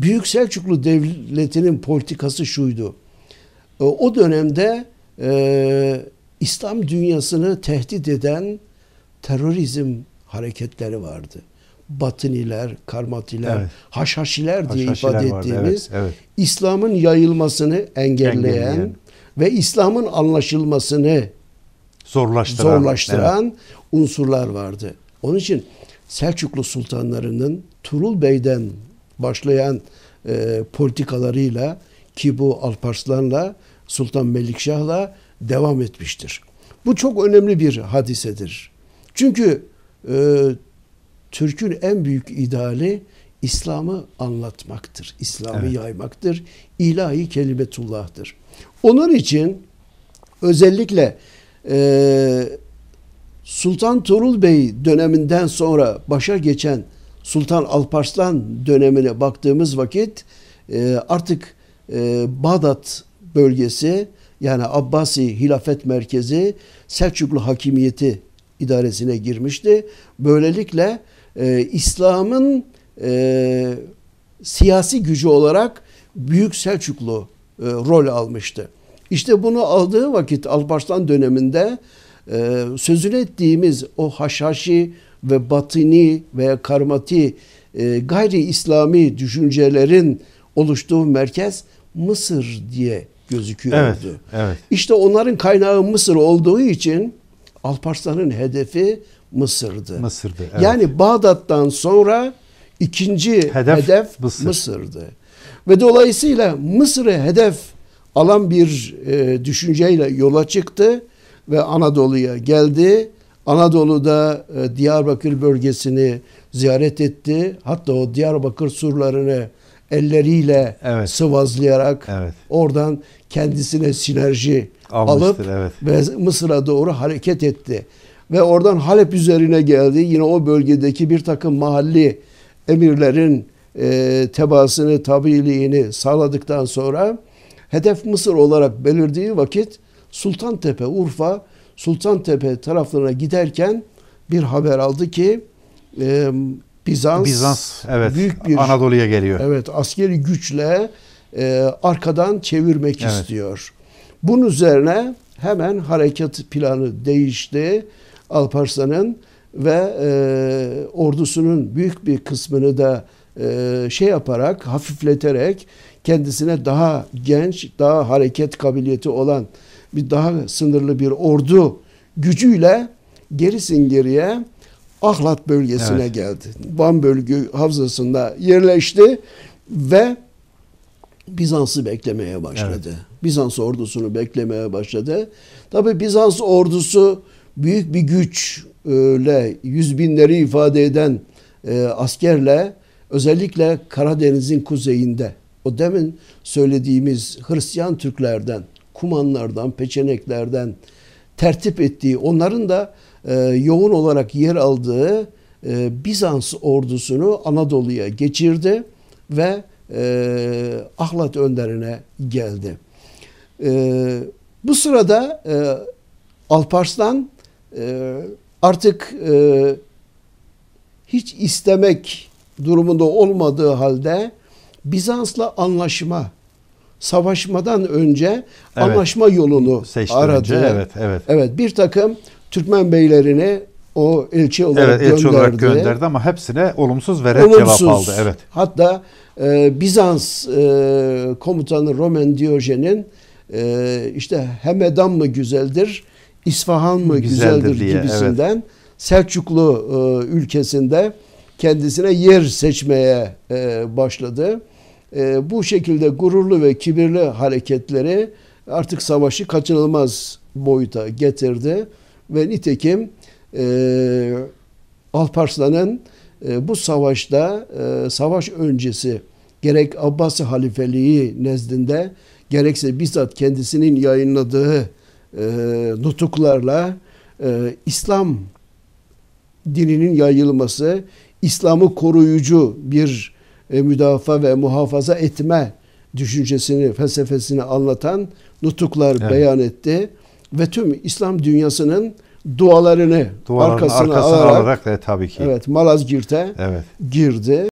Büyük Selçuklu Devleti'nin politikası şuydu. Ee, o dönemde e, İslam dünyasını tehdit eden terörizm hareketleri vardı. Batıniler, Karmatiler, evet. Haşhaşiler diye Haşhaşiler ifade vardı. ettiğimiz evet, evet. İslam'ın yayılmasını engelleyen, engelleyen ve İslam'ın anlaşılmasını zorlaştıran, zorlaştıran evet. unsurlar vardı. Onun için Selçuklu sultanlarının Turul Bey'den başlayan e, politikalarıyla ki bu Alparslan'la Sultan Melikşah'la devam etmiştir. Bu çok önemli bir hadisedir. Çünkü e, Türk'ün en büyük ideali İslam'ı anlatmaktır. İslam'ı evet. yaymaktır. İlahi kelimetullah'tır. Onun için özellikle e, Sultan Turul Bey döneminden sonra başa geçen Sultan Alparslan dönemine baktığımız vakit e, artık e, Bağdat bölgesi yani Abbasi Hilafet Merkezi Selçuklu Hakimiyeti idaresine girmişti. Böylelikle e, İslam'ın e, siyasi gücü olarak Büyük Selçuklu e, rol almıştı. İşte bunu aldığı vakit Alparslan döneminde e, sözünü ettiğimiz o haşhaşi ve batini veya karmati e, gayri İslami düşüncelerin oluştuğu merkez Mısır diye gözüküyordu. Evet, evet. İşte onların kaynağı Mısır olduğu için Alparslan'ın hedefi Mısır'dı. Mısır'dı. Evet. Yani Bağdat'tan sonra ikinci hedef, hedef Mısır. Mısır'dı. Ve dolayısıyla Mısır'ı hedef alan bir e, düşünceyle yola çıktı ve Anadolu'ya geldi Anadolu'da e, Diyarbakır bölgesini ziyaret etti. Hatta o Diyarbakır surlarını elleriyle evet. sıvazlayarak evet. oradan kendisine sinerji Almıştır, alıp evet. ve Mısır'a doğru hareket etti. Ve oradan Halep üzerine geldi. Yine o bölgedeki bir takım mahalli emirlerin e, tebasını, tabiliğini sağladıktan sonra hedef Mısır olarak belirdiği vakit Sultantepe, Urfa Sultantepe taraflarına giderken bir haber aldı ki e, Bizans, Bizans evet, büyük bir Anadolu'ya geliyor. Evet, askeri güçle e, arkadan çevirmek evet. istiyor. Bunun üzerine hemen hareket planı değişti Alparslan'ın ve e, ordusunun büyük bir kısmını da e, şey yaparak hafifleterek kendisine daha genç, daha hareket kabiliyeti olan bir daha sınırlı bir ordu gücüyle gerisin geriye Ahlat bölgesine evet. geldi. Van bölge havzasında yerleşti ve Bizans'ı beklemeye başladı. Evet. Bizans ordusunu beklemeye başladı. Tabi Bizans ordusu büyük bir güçle e, yüz binleri ifade eden e, askerle özellikle Karadeniz'in kuzeyinde o demin söylediğimiz Hristiyan Türklerden, kumanlardan, peçeneklerden tertip ettiği, onların da e, yoğun olarak yer aldığı e, Bizans ordusunu Anadolu'ya geçirdi ve e, Ahlat önderine geldi. E, bu sırada e, Alparslan e, artık e, hiç istemek durumunda olmadığı halde Bizans'la anlaşma savaşmadan önce evet. anlaşma yolunu Seçti aradı. Önce, evet, evet. Evet, bir takım Türkmen beylerini o elçi olarak evet, elçi gönderdi. olarak gönderdi ama hepsine olumsuz veren olumsuz. cevap aldı. Evet. Hatta e, Bizans e, komutanı Roman Diyojen'in e, işte Hemedan mı güzeldir, İsfahan mı güzeldir, güzeldir diye, gibisinden evet. Selçuklu e, ülkesinde kendisine yer seçmeye e, başladı e, bu şekilde gururlu ve kibirli hareketleri artık savaşı kaçınılmaz boyuta getirdi ve nitekim e, Alparslan'ın e, bu savaşta e, savaş öncesi gerek Abbasi halifeliği nezdinde gerekse bizzat kendisinin yayınladığı e, nutuklarla e, İslam dininin yayılması, İslam'ı koruyucu bir e, müdafaa ve muhafaza etme düşüncesini, felsefesini anlatan nutuklar evet. beyan etti ve tüm İslam dünyasının dualarını Duvarın arkasına, arkasına alarak, alarak e, tabii ki. Evet, Malazgirt'e evet. girdi.